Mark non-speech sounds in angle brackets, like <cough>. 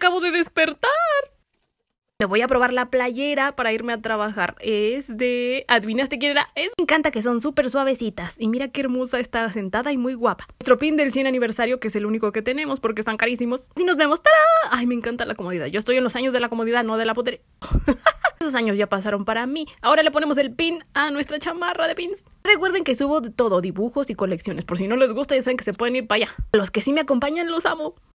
acabo de despertar. Me voy a probar la playera para irme a trabajar. Es de... ¿Adivinaste quién era? Es... Me encanta que son súper suavecitas. Y mira qué hermosa está sentada y muy guapa. Nuestro pin del 100 aniversario, que es el único que tenemos porque están carísimos. Si nos vemos, ¡Tara! Ay, me encanta la comodidad. Yo estoy en los años de la comodidad, no de la potería. <laughs> Esos años ya pasaron para mí. Ahora le ponemos el pin a nuestra chamarra de pins. Recuerden que subo todo, dibujos y colecciones. Por si no les gusta, ya saben que se pueden ir para allá. Los que sí me acompañan los amo.